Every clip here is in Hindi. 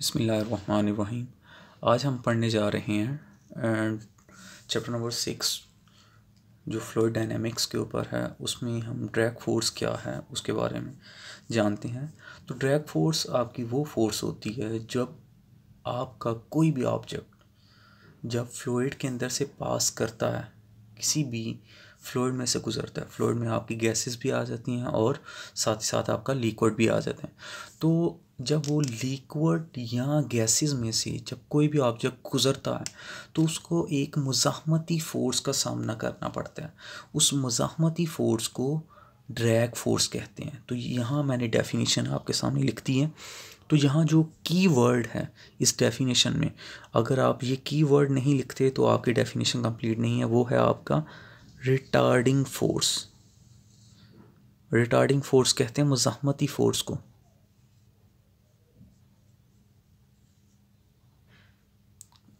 बसमीम आज हम पढ़ने जा रहे हैं चैप्टर नंबर सिक्स जो फ्लोइड डायनेमिक्स के ऊपर है उसमें हम ड्रैग फोर्स क्या है उसके बारे में जानते हैं तो ड्रैग फोर्स आपकी वो फोर्स होती है जब आपका कोई भी ऑब्जेक्ट जब फ्लोइड के अंदर से पास करता है किसी भी फ्लोइड में से गुजरता है फ्लोइड में आपकी गैसेस भी आ जाती हैं और साथ ही साथ आपका लिक्विड भी आ जाते हैं तो जब वो लिक्विड या गैसेस में से जब कोई भी ऑब्जेक्ट गुज़रता है तो उसको एक मुजामती फ़ोर्स का सामना करना पड़ता है उस मुजामती फ़ोर्स को ड्रैग फोर्स कहते हैं तो यहाँ मैंने डेफिनेशन आपके सामने लिख दी है तो यहाँ जो की वर्ड है इस डेफिनेशन में अगर आप ये की वर्ड नहीं लिखते तो आपकी डेफिनेशन कंप्लीट नहीं है वो है आपका रिटार्डिंग फोर्स रिटार्डिंग फोर्स कहते हैं मुजामती फ़ोर्स को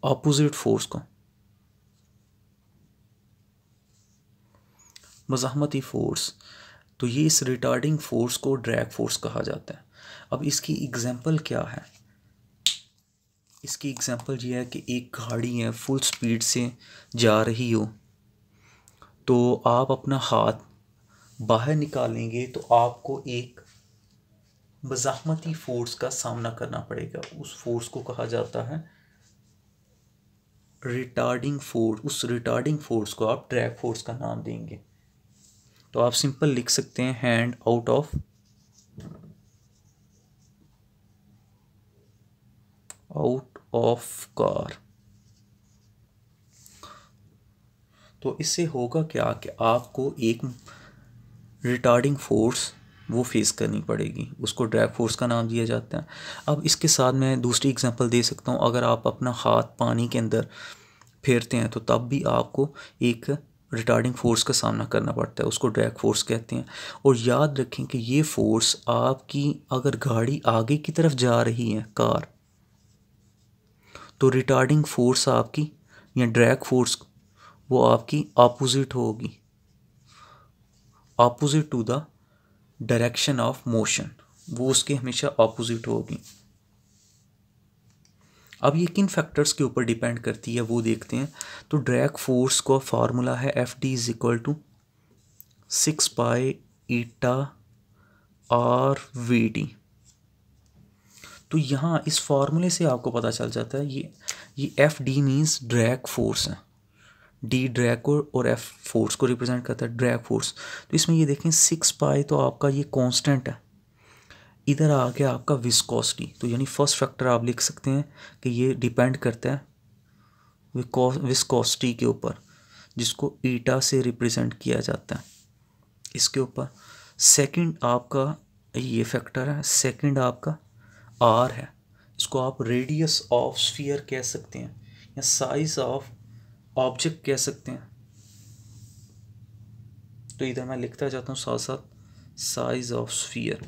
ऑपोजिट फोर्स को मजामती फ़ोर्स तो ये इस रिटार्डिंग फ़ोर्स को ड्रैग फोर्स कहा जाता है अब इसकी एग्ज़ाम्पल क्या है इसकी एग्ज़ाम्पल ये है कि एक गाड़ी है फुल स्पीड से जा रही हो तो आप अपना हाथ बाहर निकालेंगे तो आपको एक मज़ाहमती फ़ोर्स का सामना करना पड़ेगा उस फोर्स को कहा जाता है रिटार्डिंग फोर्स उस रिटार्डिंग फोर्स को आप ट्रैक फोर्स का नाम देंगे तो आप सिंपल लिख सकते हैं hand out of out of car तो इससे होगा क्या कि आपको एक रिटार्डिंग फोर्स वो फेस करनी पड़ेगी उसको ड्रैग फोर्स का नाम दिया जाता है अब इसके साथ मैं दूसरी एग्जांपल दे सकता हूँ अगर आप अपना हाथ पानी के अंदर फेरते हैं तो तब भी आपको एक रिटार्डिंग फोर्स का सामना करना पड़ता है उसको ड्रैग फोर्स कहते हैं और याद रखें कि ये फोर्स आपकी अगर गाड़ी आगे की तरफ जा रही है कार तो रिटार्डिंग फोर्स आपकी या ड्रैग फोर्स वो आपकी अपोजिट होगी opposite to the direction of motion वो उसके हमेशा ऑपोजिट होगी अब ये किन फैक्टर्स के ऊपर डिपेंड करती है वो देखते हैं तो ड्रैग फोर्स का फार्मूला है f d is equal to six pi eta are v d तो यहाँ इस फार्मूले से आपको पता चल जाता है ये ये F D means drag force है डी ड्रैग को और एफ फोर्स को रिप्रेजेंट करता है ड्रैग फोर्स तो इसमें ये देखें सिक्स पाई तो आपका ये कांस्टेंट है इधर आ गया आपका विस्कोसिटी तो यानी फर्स्ट फैक्टर आप लिख सकते हैं कि ये डिपेंड करता है विस्कोसिटी के ऊपर जिसको ईटा से रिप्रेजेंट किया जाता है इसके ऊपर सेकंड आपका ये फैक्टर है सेकंड आपका आर है इसको आप रेडियस ऑफ स्फीयर कह सकते हैं या साइज ऑफ ऑब्जेक्ट कह सकते हैं तो इधर मैं लिखता जाता हूँ साथ साथ साइज ऑफ स्फीयर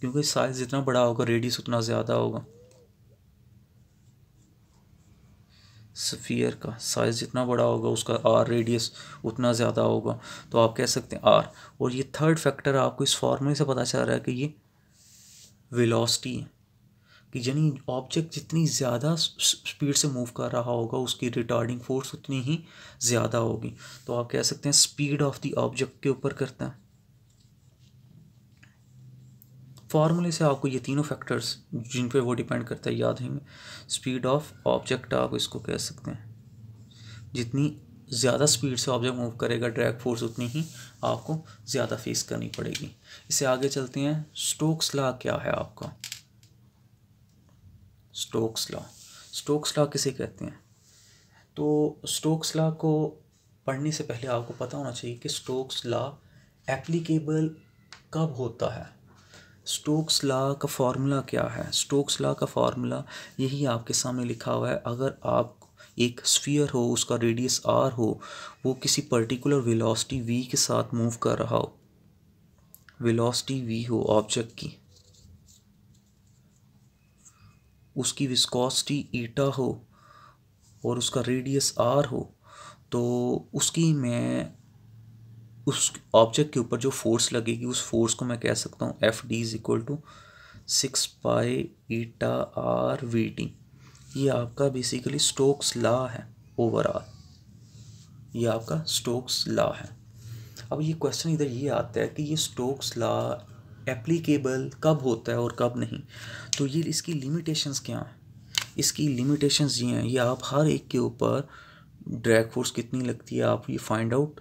क्योंकि साइज जितना बड़ा होगा रेडियस उतना ज़्यादा होगा स्फीयर का साइज़ जितना बड़ा होगा उसका आर रेडियस उतना ज़्यादा होगा तो आप कह सकते हैं आर और ये थर्ड फैक्टर आपको इस फॉर्मूले से पता चल रहा है कि ये वेलोसिटी है कि यानी ऑब्जेक्ट जितनी ज़्यादा स्पीड से मूव कर रहा होगा उसकी रिटार्डिंग फोर्स उतनी ही ज़्यादा होगी तो आप कह सकते हैं स्पीड ऑफ द ऑब्जेक्ट के ऊपर करता है फार्मूले से आपको ये तीनों फैक्टर्स जिन पे वो डिपेंड करता है याद रहेंगे स्पीड ऑफ ऑब्जेक्ट आप इसको कह सकते हैं जितनी ज़्यादा स्पीड से ऑब्जेक्ट मूव करेगा ड्रैग फोर्स उतनी ही आपको ज़्यादा फेस करनी पड़ेगी इससे आगे चलते हैं स्टोक्स ला क्या है आपका स्टोक्स लॉ स्टोक्स लॉ किसे कहते हैं तो स्टोक्स लॉ को पढ़ने से पहले आपको पता होना चाहिए कि स्टोक्स लॉ एप्लीकेबल कब होता है स्टोक्स लॉ का फार्मूला क्या है स्टोक्स लॉ का फार्मूला यही आपके सामने लिखा हुआ है अगर आप एक स्फीयर हो उसका रेडियस आर हो वो किसी पर्टिकुलर वेलोसिटी वी के साथ मूव कर रहा हो वेलोसिटी वी हो ऑब्जेक्ट की उसकी विस्कोसिटी ईटा हो और उसका रेडियस आर हो तो उसकी मैं उस ऑब्जेक्ट के ऊपर जो फोर्स लगेगी उस फोर्स को मैं कह सकता हूँ F D is equal to six pi eta are V T ये आपका बेसिकली स्टोक्स ला है ओवरऑल ये आपका स्टोक्स ला है अब ये क्वेश्चन इधर ये आता है कि ये स्टोक्स ला एप्लीकेबल कब होता है और कब नहीं तो ये इसकी लिमिटेशंस क्या हैं इसकी लिमिटेशंस ये हैं ये आप हर एक के ऊपर ड्रैग फोर्स कितनी लगती है आप ये फाइंड आउट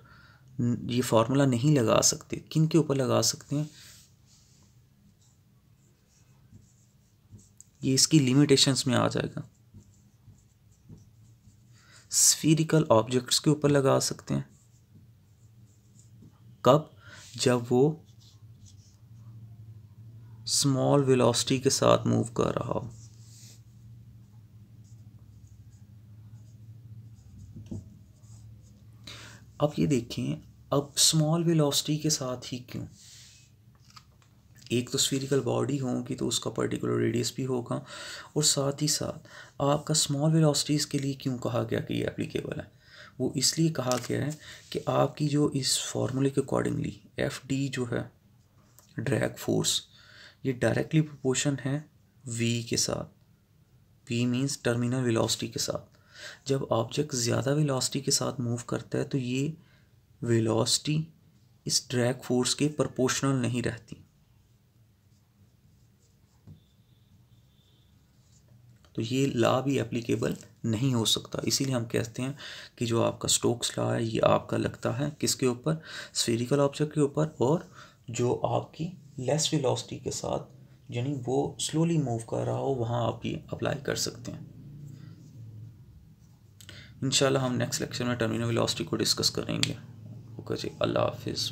ये फार्मूला नहीं लगा सकते किन के ऊपर लगा सकते हैं ये इसकी लिमिटेशंस में आ जाएगा स्फीरिकल ऑब्जेक्ट्स के ऊपर लगा सकते हैं कब जब वो स्मॉल वेलोसिटी के साथ मूव कर रहा हो अब ये देखें अब स्मॉल वेलोसिटी के साथ ही क्यों एक तो स्फीरिकल बॉडी होगी तो उसका पर्टिकुलर रेडियस भी होगा और साथ ही साथ आपका स्मॉल वेलोसिटीज़ के लिए क्यों कहा गया कि ये एप्लीकेबल है वो इसलिए कहा गया है कि आपकी जो इस फार्मूले के अकॉर्डिंगली एफ डी जो है ड्रैग फोर्स ये डायरेक्टली प्रोपोर्शन है v के साथ v मीन्स टर्मिनल वेलोसिटी के साथ जब ऑब्जेक्ट ज़्यादा वेलोसिटी के साथ मूव करता है तो ये वेलोसिटी इस ड्रैग फोर्स के प्रोपोर्शनल नहीं रहती तो ये ला भी एप्लीकेबल नहीं हो सकता इसीलिए हम कहते हैं कि जो आपका स्टोक्स ला है ये आपका लगता है किसके ऊपर स्फेरिकल ऑब्जेक्ट के ऊपर और जो आपकी लेस वेलोसिटी के साथ यानी वो स्लोली मूव कर रहा हो वहाँ आप ये अप्लाई कर सकते हैं इंशाल्लाह हम नेक्स्ट लेक्चर में टर्मिनल वेलोसिटी को डिस्कस करेंगे ओके जी अल्लाह हाफिज़